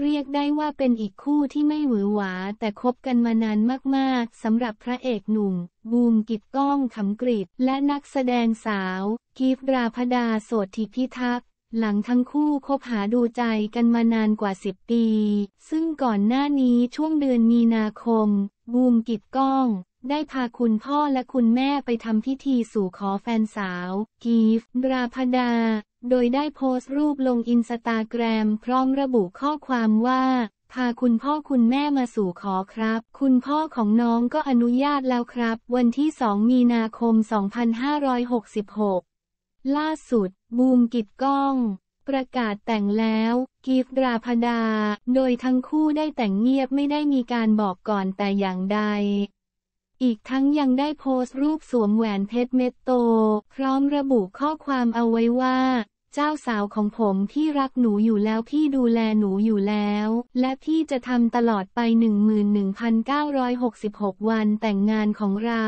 เรียกได้ว่าเป็นอีกคู่ที่ไม่หวือหวา แต่คบกันมานานมากๆสำหรับพระเอกหนุ่ม บูมกิตก้องขำกริดและนักแสดงสาวกีฟราพดาโสธิพิทักษ์หลังทั้งคู่คบหาดูใจกันมานานกว่า 10 ปี ซึ่งก่อนหน้านี้ช่วงเดือนมีนาคม บูมกิตก้อง ได้พาคุณพ่อและคุณแม่ไปทำพิธีสู่ขอแฟนสาวกีฟราพดาโดยได้โพสต์รูปลงอินสตาแกรมพร้อมระบุข้อความว่า พาคุณพ่อคุณแม่มาสู่ขอครับ คุณพ่อของน้องก็อนุญาตแล้วครับ วันที่ 2 มีนาคม 2566 ล่าสุด บูมกิดก้อง ประกาศแต่งแล้วกิฟราพดา โดยทั้งคู่ได้แต่งเงียบไม่ได้มีการบอกก่อนแต่อย่างใด อีกทั้งยังได้โพสต์รูปสวมแหวนเพชรเม็ดโต พร้อมระบุข้อความเอาไว้ว่าเจ้าสาวของผมที่รักหนูอยู่แล้วพี่ดูแลหนูอยู่แล้ว และพี่จะทำตลอดไป 11,966 วันแต่งงานของเรา